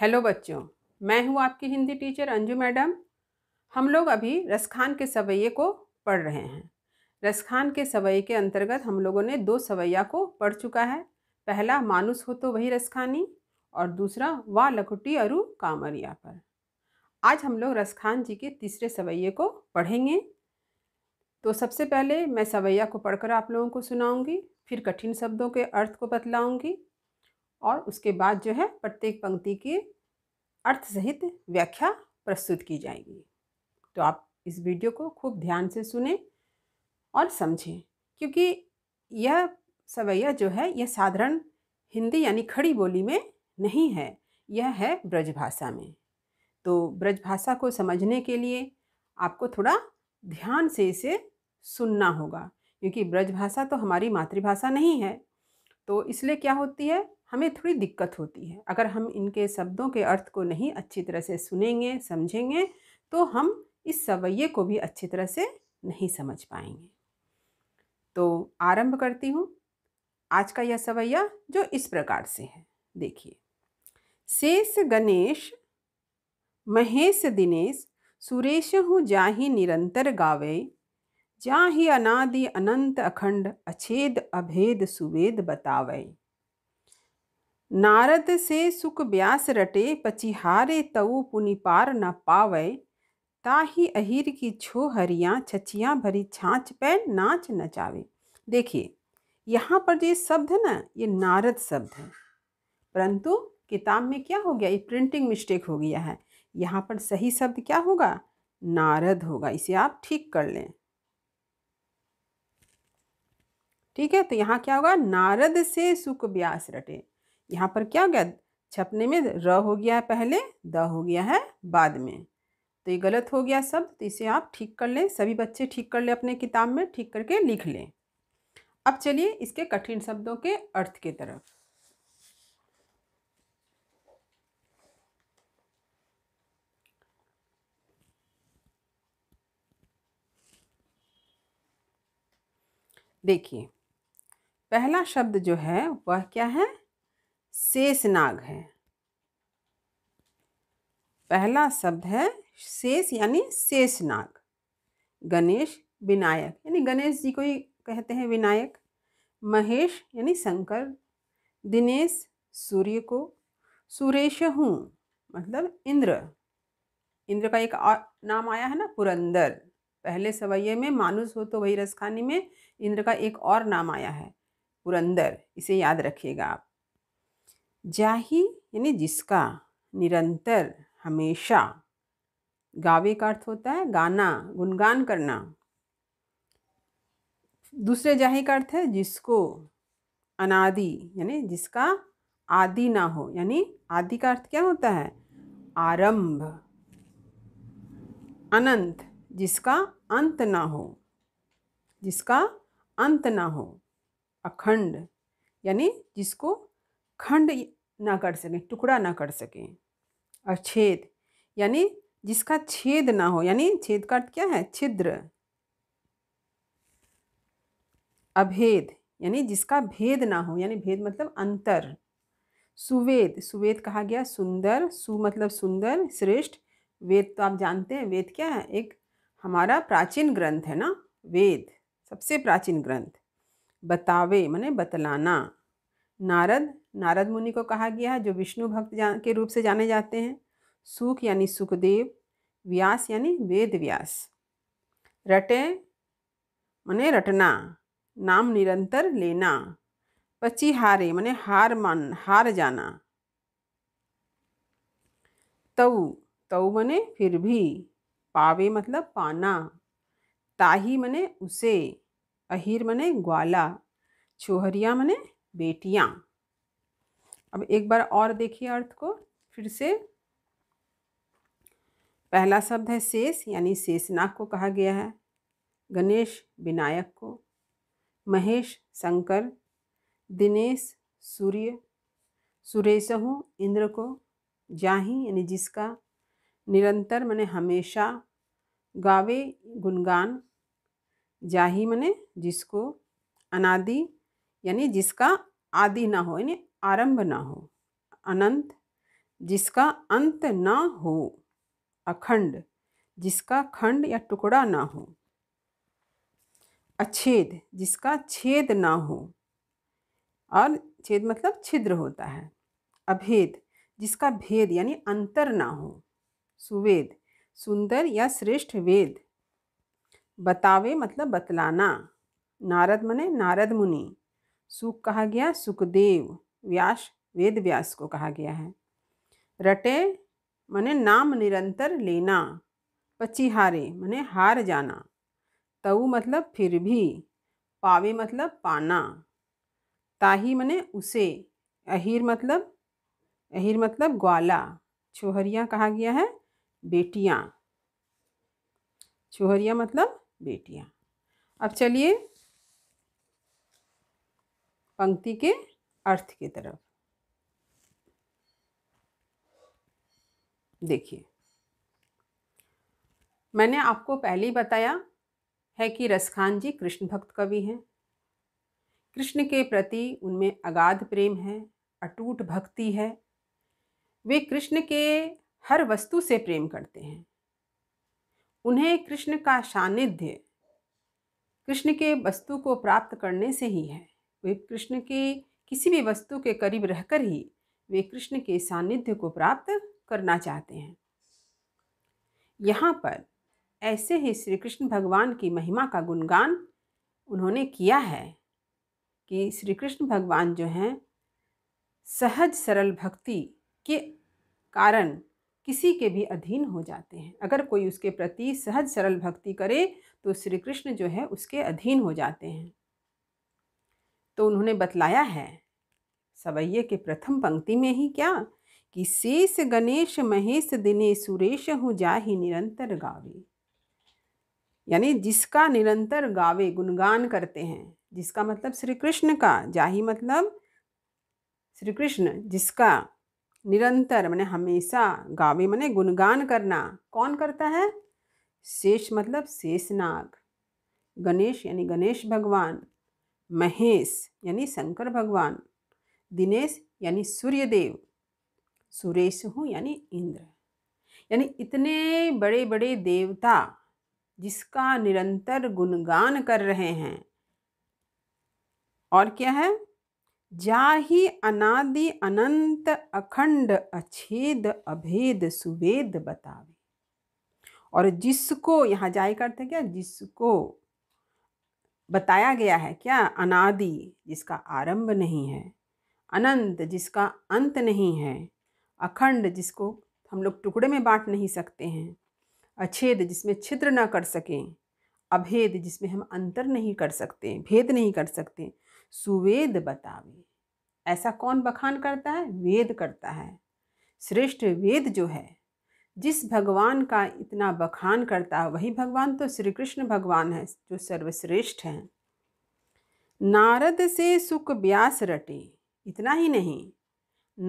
Hello बच्चों मैं हूँ आपकी हिंदी टीचर अंजू मैडम हम लोग अभी रसखान के सवैये को पढ़ रहे हैं रसखान के सवैये के अंतर्गत हम लोगों ने दो सवैया को पढ़ चुका है पहला मानुस हो तो वही रसखानी और दूसरा वा लखुटी अरु कामरिया पर आज हम लोग रसखान जी के तीसरे सवैये को पढ़ेंगे तो सबसे पहले मैं सवैया को पढ़कर आप लोगों को सुनाऊंगी फिर कठिन शब्दों के अर्थ को बतलाऊंगी और उसके बाद जो है प्रत्येक पंक्ति की अर्थ सहित व्याख्या प्रस्तुत की जाएगी तो आप इस वीडियो को खूब ध्यान से सुने और समझें क्योंकि यह सवैया जो है यह साधारण हिंदी यानी खड़ी बोली में नहीं है यह है ब्रजभाषा में तो ब्रजभाषा को समझने के लिए आपको थोड़ा ध्यान से इसे सुनना होगा क्योंकि ब्रजभाषा तो हमारी मातृभाषा नहीं है तो इसलिए क्या होती है हमें थोड़ी दिक्कत होती है अगर हम इनके शब्दों के अर्थ को नहीं अच्छी तरह से सुनेंगे समझेंगे तो हम इस सवैये को भी अच्छी तरह से नहीं समझ पाएंगे तो आरंभ करती हूँ आज का यह सवैया जो इस प्रकार से है देखिए शेष गणेश महेश दिनेश सुरेश हूँ जाहि निरंतर गावे जाहि अनादि अनंत अखंड अछेद अभेद सुवेद बतावे नारद से सुख ब्यास रटे पचिहारे तऊ पुनिपार न पावै ताही अहिर की छो हरियाँ छचियाँ भरी छाँच पे नाच न जावे देखिए यहाँ पर जो ये शब्द है ना ये नारद शब्द है परंतु किताब में क्या हो गया ये प्रिंटिंग मिस्टेक हो गया है यहाँ पर सही शब्द क्या होगा नारद होगा इसे आप ठीक कर लें ठीक है तो यहाँ क्या होगा नारद से सुख ब्यास रटे यहाँ पर क्या हो गया छपने में र हो गया पहले द हो गया है बाद में तो ये गलत हो गया शब्द तो इसे आप ठीक कर लें सभी बच्चे ठीक कर लें अपने किताब में ठीक करके लिख लें अब चलिए इसके कठिन शब्दों के अर्थ की तरफ देखिए पहला शब्द जो है वह क्या है शेषनाग है पहला शब्द है शेष यानी शेषनाग गणेश विनायक यानी गणेश जी को ही कहते हैं विनायक महेश यानी शंकर दिनेश सूर्य को सुरेश हूँ मतलब इंद्र इंद्र का एक नाम आया है ना पुरंदर पहले सवैये में मानुस हो तो वही रसखानी में इंद्र का एक और नाम आया है पुरंदर इसे याद रखिएगा आप जाही यानी जिसका निरंतर हमेशा गावे का अर्थ होता है गाना गुणगान करना दूसरे जाही का अर्थ है जिसको अनादि यानी जिसका आदि ना हो यानी आदि का अर्थ क्या होता है आरंभ अनंत जिसका अंत ना हो जिसका अंत ना हो अखंड यानी जिसको खंड ना कर सकें टुकड़ा ना कर सकें और छेद यानी जिसका छेद ना हो यानी छेद का अर्थ क्या है छिद्र अभेद यानी जिसका भेद ना हो यानी भेद मतलब अंतर सुवेद सुवेद कहा गया सुंदर सु मतलब सुंदर श्रेष्ठ वेद तो आप जानते हैं वेद क्या है एक हमारा प्राचीन ग्रंथ है ना वेद सबसे प्राचीन ग्रंथ बतावे माने बतलाना नारद नारद मुनि को कहा गया है जो विष्णु भक्त के रूप से जाने जाते हैं सुख यानी सुखदेव व्यास यानी वेद व्यास रटे मने रटना नाम निरंतर लेना पची हारे मने हार मान हार जाना तऊ तव मने फिर भी पावे मतलब पाना ताही मने उसे अहिर मने ग्वाला छोहरिया मने बेटियाँ अब एक बार और देखिए अर्थ को फिर से पहला शब्द है शेष यानी शेषनाग को कहा गया है गणेश विनायक को महेश शंकर दिनेश सूर्य सुरेश इंद्र को जाही यानी जिसका निरंतर मैंने हमेशा गावे गुणगान जाही मैंने जिसको अनादि यानी जिसका आदि ना हो यानी आरंभ ना हो अनंत जिसका अंत ना हो अखंड जिसका खंड या टुकड़ा ना हो अच्छेद जिसका छेद ना हो और छेद मतलब छिद्र होता है अभेद जिसका भेद यानी अंतर ना हो सुवेद सुंदर या श्रेष्ठ वेद बतावे मतलब बतलाना नारद मने नारद मुनि सुख कहा गया सुखदेव व्यास वेद व्यास को कहा गया है रटे मने नाम निरंतर लेना हारे मने हार जाना तऊ मतलब फिर भी पावे मतलब पाना ताही मने उसे अहिर मतलब अहिर मतलब ग्वाला छोहरिया कहा गया है बेटियाँ छोहरिया मतलब बेटियाँ अब चलिए पंक्ति के अर्थ की तरफ देखिए मैंने आपको पहले ही बताया है कि रसखान जी कृष्ण भक्त कवि हैं कृष्ण के प्रति उनमें अगाध प्रेम है अटूट भक्ति है वे कृष्ण के हर वस्तु से प्रेम करते हैं उन्हें कृष्ण का सानिध्य कृष्ण के वस्तु को प्राप्त करने से ही है वे कृष्ण की किसी भी वस्तु के करीब रहकर ही वे कृष्ण के सानिध्य को प्राप्त करना चाहते हैं यहाँ पर ऐसे ही श्री कृष्ण भगवान की महिमा का गुणगान उन्होंने किया है कि श्री कृष्ण भगवान जो हैं सहज सरल भक्ति के कारण किसी के भी अधीन हो जाते हैं अगर कोई उसके प्रति सहज सरल भक्ति करे तो श्री कृष्ण जो है उसके अधीन हो जाते हैं तो उन्होंने बतलाया है सवैये के प्रथम पंक्ति में ही क्या कि शेष गणेश महेश दिने सुरेश हूँ ही निरंतर गावे यानी जिसका निरंतर गावे गुणगान करते हैं जिसका मतलब श्री कृष्ण का जाही मतलब श्री कृष्ण जिसका निरंतर मैंने हमेशा गावे मैंने गुणगान करना कौन करता है शेष मतलब शेषनाग गणेश यानी गणेश भगवान महेश यानी शंकर भगवान दिनेश यानी सूर्यदेव सुरेश हूँ यानी इंद्र यानी इतने बड़े बड़े देवता जिसका निरंतर गुणगान कर रहे हैं और क्या है जा ही अनादि अनंत अखंड अच्छेद अभेद सुवेद बतावे और जिसको यहाँ जाए करते क्या जिसको बताया गया है क्या अनादि जिसका आरंभ नहीं है अनंत जिसका अंत नहीं है अखंड जिसको हम लोग टुकड़े में बांट नहीं सकते हैं अच्छेद जिसमें छिद्र ना कर सकें अभेद जिसमें हम अंतर नहीं कर सकते भेद नहीं कर सकते सुवेद बतावे ऐसा कौन बखान करता है वेद करता है श्रेष्ठ वेद जो है जिस भगवान का इतना बखान करता है वही भगवान तो श्री कृष्ण भगवान है जो सर्वश्रेष्ठ हैं नारद से सुख व्यास रटे इतना ही नहीं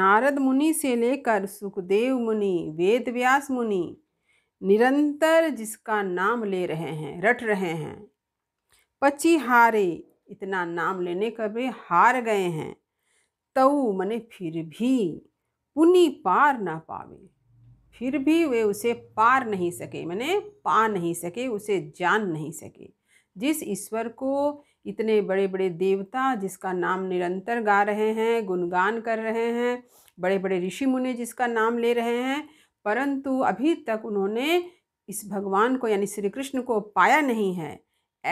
नारद मुनि से लेकर सुखदेव मुनि वेद व्यास मुनि निरंतर जिसका नाम ले रहे हैं रट रहे हैं पची हारे इतना नाम लेने का भी हार गए हैं तऊ मने फिर भी पुनि पार ना पावे फिर भी वे उसे पार नहीं सके मैंने पा नहीं सके उसे जान नहीं सके जिस ईश्वर को इतने बड़े बड़े देवता जिसका नाम निरंतर गा रहे हैं गुणगान कर रहे हैं बड़े बड़े ऋषि मुनि जिसका नाम ले रहे हैं परंतु अभी तक उन्होंने इस भगवान को यानी श्री कृष्ण को पाया नहीं है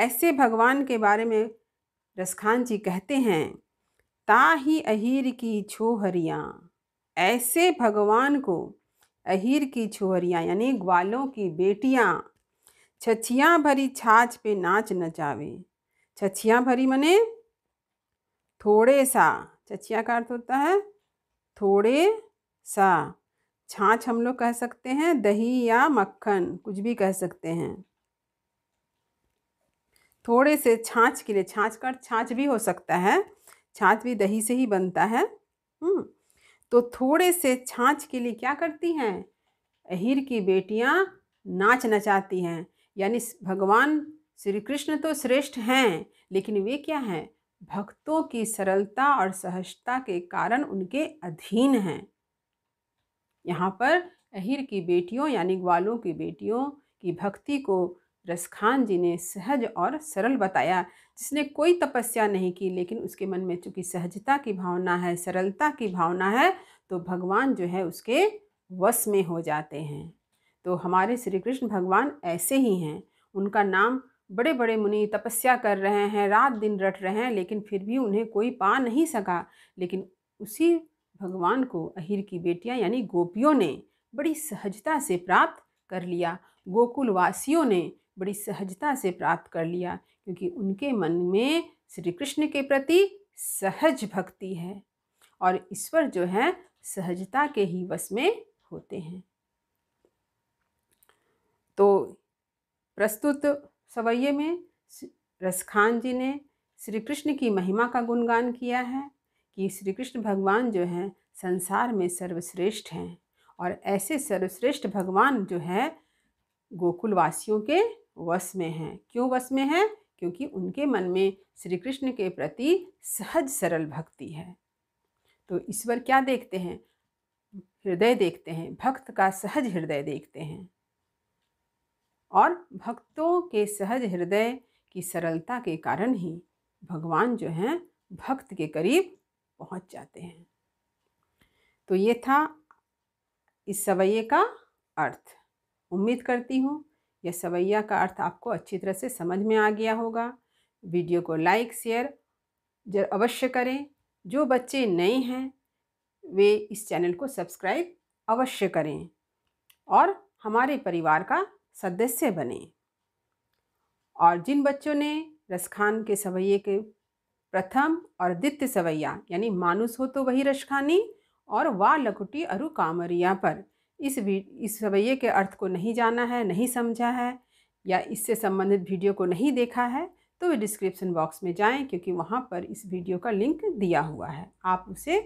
ऐसे भगवान के बारे में रसखान जी कहते हैं ता ही अहीर की छो हरियाँ ऐसे भगवान को अहिर की छोहरियाँ यानी ग्वालों की बेटियाँ छछियाँ भरी छाछ पे नाच नचावे छछियाँ भरी मने थोड़े सा छछियाँ का अर्थ होता है थोड़े सा छाछ हम लोग कह सकते हैं दही या मक्खन कुछ भी कह सकते हैं थोड़े से छाछ के लिए छाछ का छाछ भी हो सकता है छाछ भी दही से ही बनता है हम्म। तो थोड़े से छाछ के लिए क्या करती हैं अहिर की बेटियाँ नाच नचाती हैं यानी भगवान श्री कृष्ण तो श्रेष्ठ हैं लेकिन वे क्या हैं भक्तों की सरलता और सहजता के कारण उनके अधीन हैं यहाँ पर अहिर की बेटियों यानी ग्वालों की बेटियों की भक्ति को रसखान जी ने सहज और सरल बताया जिसने कोई तपस्या नहीं की लेकिन उसके मन में चूंकि सहजता की भावना है सरलता की भावना है तो भगवान जो है उसके वश में हो जाते हैं तो हमारे श्री कृष्ण भगवान ऐसे ही हैं उनका नाम बड़े बड़े मुनि तपस्या कर रहे हैं रात दिन रट रहे हैं लेकिन फिर भी उन्हें कोई पा नहीं सका लेकिन उसी भगवान को अहिर की बेटियां यानी गोपियों ने बड़ी सहजता से प्राप्त कर लिया गोकुलवासियों ने बड़ी सहजता से प्राप्त कर लिया क्योंकि उनके मन में श्री कृष्ण के प्रति सहज भक्ति है और ईश्वर जो है सहजता के ही वश में होते हैं तो प्रस्तुत सवैये में रसखान जी ने श्री कृष्ण की महिमा का गुणगान किया है कि श्री कृष्ण भगवान जो हैं संसार में सर्वश्रेष्ठ हैं और ऐसे सर्वश्रेष्ठ भगवान जो है गोकुलवासियों के वश में हैं क्यों वश में हैं क्योंकि उनके मन में श्री कृष्ण के प्रति सहज सरल भक्ति है तो ईश्वर क्या देखते हैं हृदय देखते हैं भक्त का सहज हृदय देखते हैं और भक्तों के सहज हृदय की सरलता के कारण ही भगवान जो हैं भक्त के करीब पहुंच जाते हैं तो ये था इस सवैये का अर्थ उम्मीद करती हूँ यह सवैया का अर्थ आपको अच्छी तरह से समझ में आ गया होगा वीडियो को लाइक शेयर अवश्य करें जो बच्चे नए हैं वे इस चैनल को सब्सक्राइब अवश्य करें और हमारे परिवार का सदस्य बने और जिन बच्चों ने रसखान के सवैये के प्रथम और द्वितीय सवैया यानी मानुस हो तो वही रसखानी और वा लकुटी अरु कामरिया पर इस इस रवैये के अर्थ को नहीं जाना है नहीं समझा है या इससे संबंधित वीडियो को नहीं देखा है तो वे डिस्क्रिप्शन बॉक्स में जाएं क्योंकि वहाँ पर इस वीडियो का लिंक दिया हुआ है आप उसे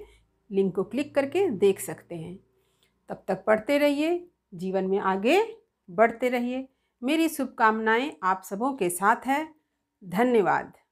लिंक को क्लिक करके देख सकते हैं तब तक पढ़ते रहिए जीवन में आगे बढ़ते रहिए मेरी शुभकामनाएँ आप सबों के साथ है धन्यवाद